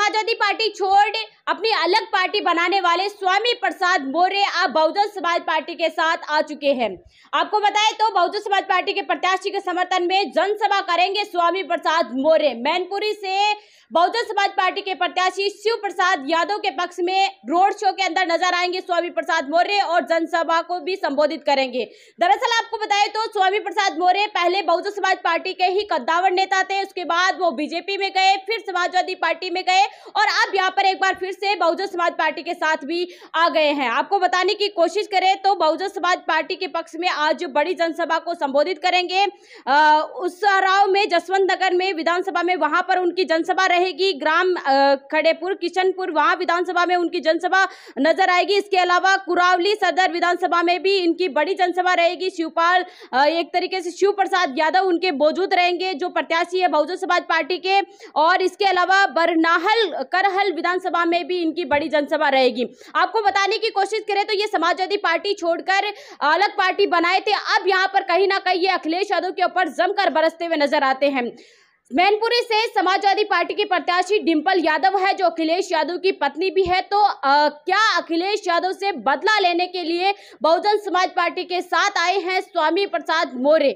Samajwadi party छोड़ अपनी अलग पार्टी बनाने वाले स्वामी प्रसाद मौर्य अब बहुजन समाज पार्टी के साथ आ चुके हैं आपको बताएं तो बहुजन समाज पार्टी के प्रत्याशी के समर्थन में जनसभा करेंगे स्वामी प्रसाद मौर्य मैनपुरी से बहुजन समाज पार्टी के प्रत्याशी शिव प्रसाद यादव के पक्ष में रोड शो के अंदर नजर आएंगे स्वामी प्रसाद मौर्य और जनसभा को भी संबोधित करेंगे दरअसल आपको बताएं तो स्वामी प्रसाद मौर्य पहले बहुजन समाज पार्टी के ही कद्दावर नेता थे उसके बाद वो बीजेपी में गए फिर समाजवादी पार्टी में गए और अब यहाँ पर एक बार फिर से बहुजन समाज पार्टी के साथ भी आ गए हैं आपको बताने की कोशिश करें तो बहुजन समाज पार्टी के पक्ष में आज बड़ी जनसभा को संबोधित करेंगे उस राव में जसवंत नगर में विधानसभा में वहां पर उनकी जनसभा रहेगी ग्राम खड़ेपुर किशनपुर वहां विधानसभा में उनकी जनसभा नजर आएगी इसके अलावा कुरावली सदर विधानसभा में भी इनकी बड़ी जनसभा रहेगी शिवपाल एक तरीके से शिव प्रसाद यादव उनके मौजूद रहेंगे जो प्रत्याशी है बहुजन समाज पार्टी के और इसके अलावा बरनाहल करहल विधानसभा में भी इनकी बड़ी जनसभा रहेगी आपको बताने की कोशिश करें तो ये समाजवादी पार्टी छोड़कर अलग पार्टी बनाए थे अब यहाँ पर कहीं ना कहीं ये अखिलेश यादव के ऊपर जमकर बरसते हुए नजर आते हैं मैनपुरी से समाजवादी पार्टी के प्रत्याशी डिंपल यादव है जो अखिलेश यादव की पत्नी भी है तो आ, क्या अखिलेश यादव से बदला लेने के लिए बहुजन समाज पार्टी के साथ आए हैं स्वामी प्रसाद मोरे